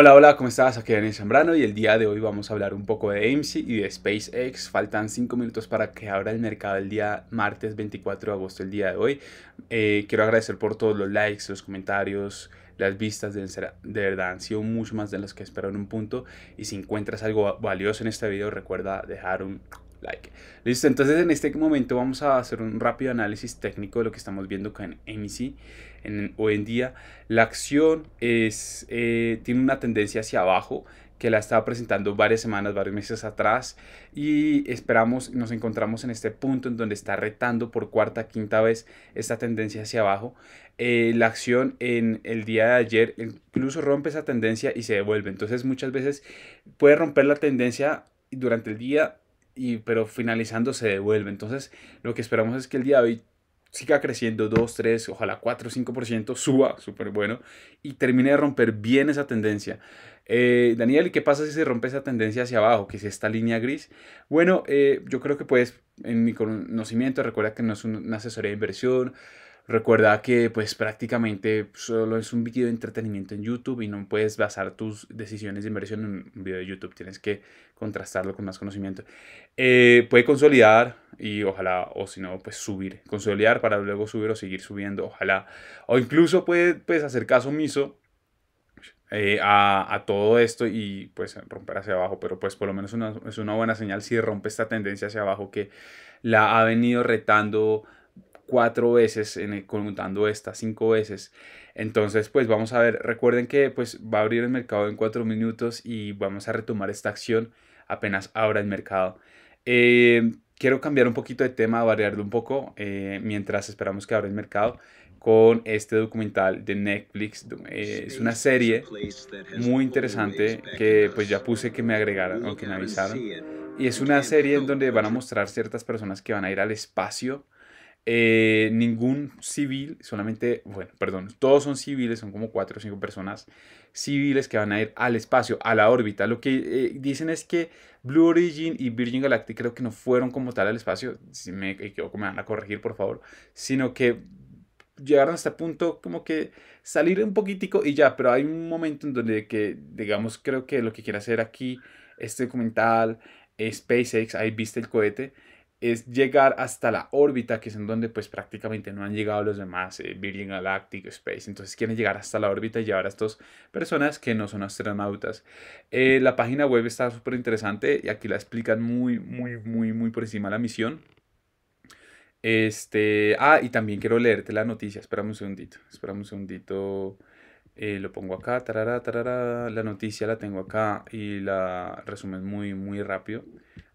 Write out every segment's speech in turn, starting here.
Hola, hola, ¿cómo estás? Aquí Daniel Zambrano y el día de hoy vamos a hablar un poco de AMC y de SpaceX. Faltan 5 minutos para que abra el mercado el día martes 24 de agosto, el día de hoy. Eh, quiero agradecer por todos los likes, los comentarios, las vistas de, verdad han sido mucho más de las que espero en un punto y si encuentras algo valioso en este video recuerda dejar un like. Listo, entonces en este momento vamos a hacer un rápido análisis técnico de lo que estamos viendo acá en MEC En, hoy en día la acción es, eh, tiene una tendencia hacia abajo que la estaba presentando varias semanas, varios meses atrás y esperamos, nos encontramos en este punto en donde está retando por cuarta, quinta vez esta tendencia hacia abajo. Eh, la acción en el día de ayer incluso rompe esa tendencia y se devuelve. Entonces muchas veces puede romper la tendencia durante el día pero finalizando se devuelve. Entonces, lo que esperamos es que el día de hoy siga creciendo 2, 3, ojalá 4, 5%, suba, súper bueno, y termine de romper bien esa tendencia. Eh, Daniel, ¿y qué pasa si se rompe esa tendencia hacia abajo, que es esta línea gris? Bueno, eh, yo creo que puedes, en mi conocimiento, recuerda que no es una asesoría de inversión, Recuerda que pues prácticamente solo es un video de entretenimiento en YouTube y no puedes basar tus decisiones de inversión en un video de YouTube. Tienes que contrastarlo con más conocimiento. Eh, puede consolidar y ojalá, o si no, pues subir. Consolidar para luego subir o seguir subiendo, ojalá. O incluso puede, puedes hacer caso omiso eh, a, todo esto y pues romper hacia abajo, pero pues por lo menos es una buena señal si rompe esta tendencia hacia abajo que la ha venido retando cuatro veces, en contando esta cinco veces. Entonces, pues vamos a ver, recuerden que pues va a abrir el mercado en cuatro minutos y vamos a retomar esta acción apenas abra el mercado. Eh, quiero cambiar un poquito de tema, variarlo un poco eh, mientras esperamos que abra el mercado con este documental de Netflix. Eh, es una serie muy interesante que pues ya puse que me agregaran o que me avisaron. Y es una serie en donde van a mostrar ciertas personas que van a ir al espacio eh, ningún civil, solamente, bueno, perdón, todos son civiles, son como cuatro o cinco personas civiles que van a ir al espacio, a la órbita. Lo que eh, dicen es que Blue Origin y Virgin Galactic creo que no fueron como tal al espacio, si me equivoco me van a corregir por favor, sino que llegaron hasta el punto como que salir un poquitico y ya, pero hay un momento en donde que, digamos, creo que lo que quiere hacer aquí este documental, SpaceX, ahí viste el cohete, es llegar hasta la órbita, que es en donde pues prácticamente no han llegado los demás, eh, Virgin Galactic, Space, entonces quieren llegar hasta la órbita y llevar a estas personas que no son astronautas. Eh, la página web está súper interesante y aquí la explican muy, muy, muy, muy por encima la misión. Este, ah, y también quiero leerte la noticia, esperamos un segundito, esperamos un segundito, eh, lo pongo acá, tarara, la noticia la tengo acá y la resumen muy, muy rápido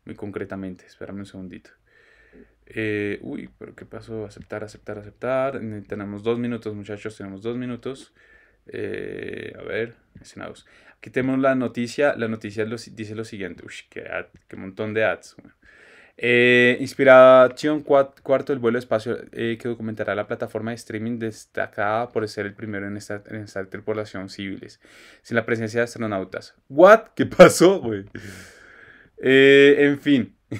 muy concretamente. Espérame un segundito. Eh, uy, pero ¿qué pasó? Aceptar, aceptar, aceptar. Tenemos dos minutos, muchachos, tenemos dos minutos. Eh, a ver, mencionados. Aquí tenemos la noticia. La noticia dice lo siguiente. Uy, qué, qué montón de ads. Eh, Inspiración cuarto, el vuelo espacio que documentará la plataforma de streaming destacada por ser el primero en estar, en esta tripulación civiles, sin la presencia de astronautas. ¿What? ¿Qué pasó, güey? Eh, en fin,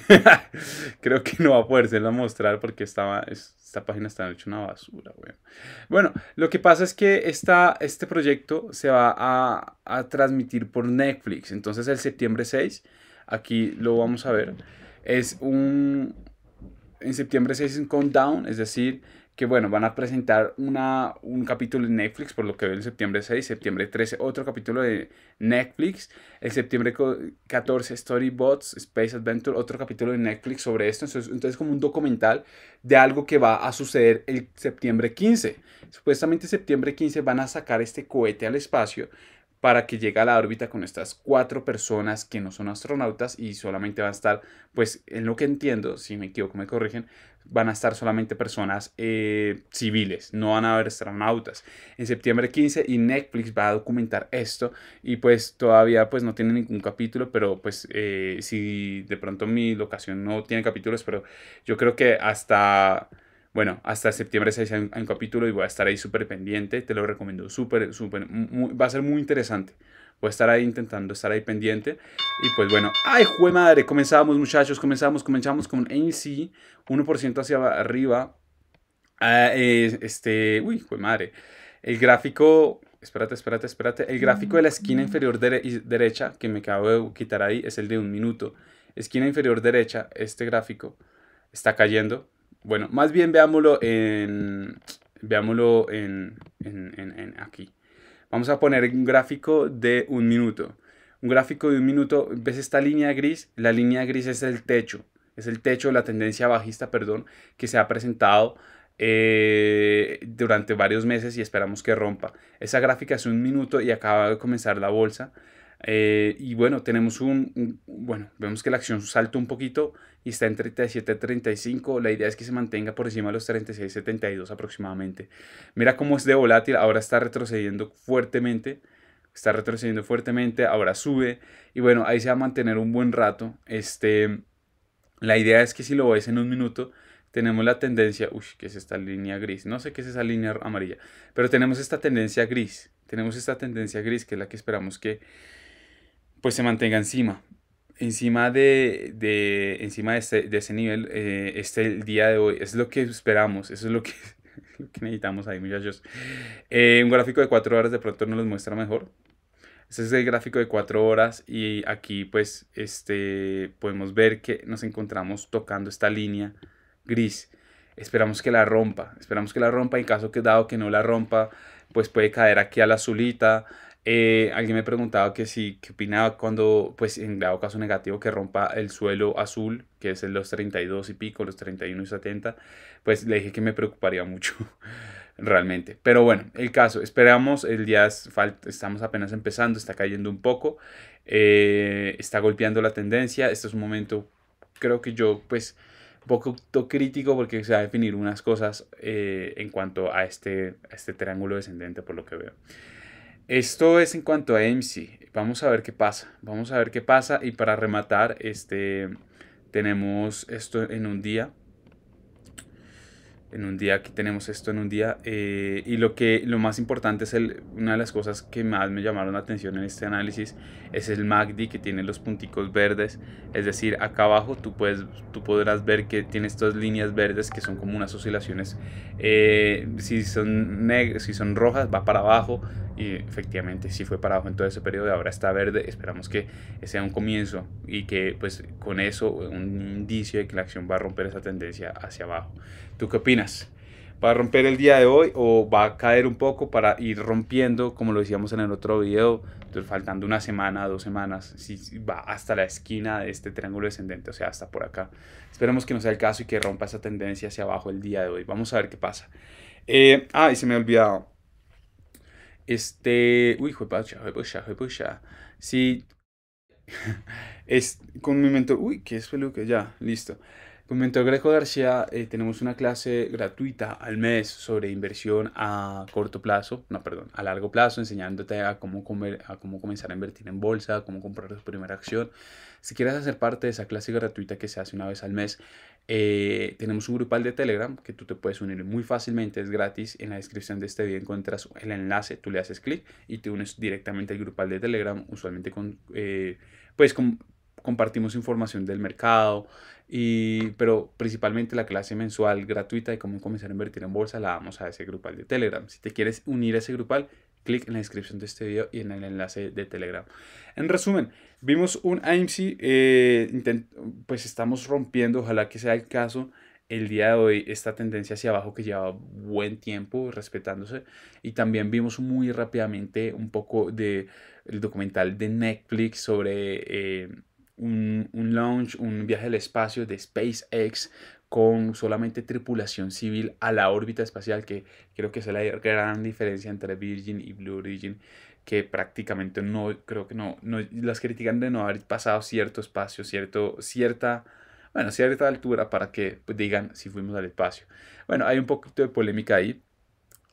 creo que no va a poderse la mostrar porque estaba, esta página está hecha una basura, Bueno, lo que pasa es que esta, este proyecto se va a, a, transmitir por Netflix. Entonces el septiembre 6, aquí lo vamos a ver, es un... En septiembre 6 es un countdown, es decir, que bueno, van a presentar una, un capítulo de Netflix, por lo que veo el septiembre 6, septiembre 13, otro capítulo de Netflix, el septiembre 14 Storybots, Space Adventure, otro capítulo de Netflix sobre esto, entonces, entonces como un documental de algo que va a suceder el septiembre 15. Supuestamente septiembre 15 van a sacar este cohete al espacio para que llegue a la órbita con estas cuatro personas que no son astronautas y solamente van a estar, pues en lo que entiendo, si me equivoco me corrigen, van a estar solamente personas eh, civiles, no van a haber astronautas. En septiembre 15 y Netflix va a documentar esto y pues todavía pues no tiene ningún capítulo, pero pues eh, si de pronto mi locación no tiene capítulos, pero yo creo que hasta... Bueno, hasta septiembre 6 en un capítulo y voy a estar ahí súper pendiente. Te lo recomiendo súper, súper. Va a ser muy interesante voy estar ahí intentando estar ahí pendiente. Y pues bueno, ¡ay, jue madre! Comenzamos, muchachos, comenzamos, comenzamos con NC, 1% hacia arriba. Ah, eh, este, uy, jue madre. El gráfico, espérate, espérate, espérate. El gráfico de la esquina mm. inferior derecha, que me acabo de quitar ahí, es el de un minuto. Esquina inferior derecha, este gráfico está cayendo. Bueno, más bien veámoslo en, veámoslo en, en, en, en aquí. Vamos a poner un gráfico de un minuto. Un gráfico de un minuto, ¿ves esta línea gris? La línea gris es el techo, es el techo, la tendencia bajista, perdón, que se ha presentado eh, durante varios meses y esperamos que rompa. Esa gráfica es un minuto y acaba de comenzar la bolsa. Eh, y bueno, tenemos un, bueno, vemos que la acción salta un poquito y está en 37.35. La idea es que se mantenga por encima de los 36.72 aproximadamente. Mira cómo es de volátil, ahora está retrocediendo fuertemente. Está retrocediendo fuertemente, ahora sube. Y bueno, ahí se va a mantener un buen rato. Este, la idea es que si lo veis en un minuto, tenemos la tendencia, uy, ¿qué es esta línea gris? No sé qué es esa línea amarilla, pero tenemos esta tendencia gris, tenemos esta tendencia gris que es la que esperamos que pues se mantenga encima encima de, encima de, este, ese nivel eh, este el día de hoy. Es lo que esperamos, eso es lo que, necesitamos ahí, muchachos. Eh, un gráfico de cuatro horas de pronto nos los muestra mejor. ese es el gráfico de cuatro horas y aquí pues este, podemos ver que nos encontramos tocando esta línea gris. Esperamos que la rompa, esperamos que la rompa. En caso que dado que no la rompa, pues puede caer aquí a la azulita. Eh, alguien me preguntaba que si, qué opinaba cuando, pues en grado caso negativo, que rompa el suelo azul, que es en los 32 y pico, los 31 y 70, pues le dije que me preocuparía mucho realmente. Pero bueno, el caso, esperamos, el día estamos apenas empezando, está cayendo un poco, eh, está golpeando la tendencia, este es un momento, creo que yo, pues, un poco crítico porque se va a definir unas cosas eh, en cuanto a este, a este triángulo descendente por lo que veo. Esto es en cuanto a MC. Vamos a ver qué pasa. Vamos a ver qué pasa. Y para rematar, este, tenemos esto en un día en un día, aquí tenemos esto en un día. Eh, y lo, que, lo más importante es el, una de las cosas que más me llamaron la atención en este análisis, es el MACD que tiene los punticos verdes. Es decir, acá abajo tú, puedes, tú podrás ver que tiene estas líneas verdes que son como unas oscilaciones. Eh, si, son si son rojas va para abajo y efectivamente si sí fue para abajo en todo ese periodo ahora está verde. Esperamos que sea un comienzo y que pues con eso un indicio de que la acción va a romper esa tendencia hacia abajo. ¿Tú qué opinas? va a romper el día de hoy o va a caer un poco para ir rompiendo, como lo decíamos en el otro video, faltando una semana, dos semanas, si va hasta la esquina de este triángulo descendente, o sea, hasta por acá. Esperemos que no sea el caso y que rompa esa tendencia hacia abajo el día de hoy. Vamos a ver qué pasa. Eh, ah, y se me ha olvidado. Este. Uy, Sí. Es con mi mentor. Uy, qué es que... ya, listo. Con Mentor Greco García eh, tenemos una clase gratuita al mes sobre inversión a corto plazo, no, perdón, a largo plazo, enseñándote a cómo, comer, a cómo comenzar a invertir en bolsa, cómo comprar tu primera acción. Si quieres hacer parte de esa clase gratuita que se hace una vez al mes, eh, tenemos un grupal de Telegram que tú te puedes unir muy fácilmente, es gratis. En la descripción de este video encuentras el enlace, tú le haces clic y te unes directamente al grupal de Telegram, usualmente con, eh, pues con compartimos información del mercado, y, pero principalmente la clase mensual gratuita de cómo comenzar a invertir en bolsa la damos a ese grupal de Telegram. Si te quieres unir a ese grupal, clic en la descripción de este video y en el enlace de Telegram. En resumen, vimos un AMC, eh, pues estamos rompiendo, ojalá que sea el caso el día de hoy esta tendencia hacia abajo que lleva buen tiempo respetándose y también vimos muy rápidamente un poco de documental de Netflix sobre eh, un, un launch, un viaje al espacio de SpaceX con solamente tripulación civil a la órbita espacial, que creo que es la gran diferencia entre Virgin y Blue Origin, que prácticamente no, creo que no, no las critican de no haber pasado cierto espacio, cierto, cierta, bueno, cierta altura para que pues, digan si fuimos al espacio. Bueno, hay un poquito de polémica ahí.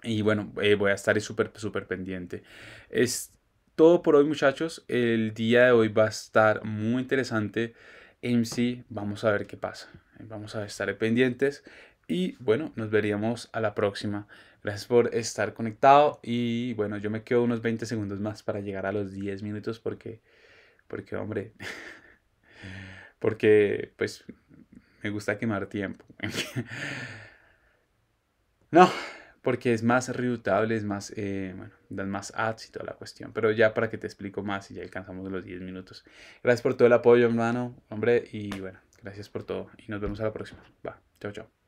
Y bueno, eh, voy a estar súper, súper pendiente. Es, todo por hoy muchachos. El día de hoy va a estar muy interesante. MC, vamos a ver qué pasa. Vamos a estar pendientes. Y bueno, nos veríamos a la próxima. Gracias por estar conectado. Y bueno, yo me quedo unos 20 segundos más para llegar a los 10 minutos porque, porque hombre, porque pues me gusta quemar tiempo. no, porque es más ridutable es más, eh, bueno, dan más ads y toda la cuestión. Pero ya para que te explico más y ya alcanzamos los 10 minutos. Gracias por todo el apoyo, hermano, hombre, y bueno, gracias por todo y nos vemos a la próxima. Va, chao, chao.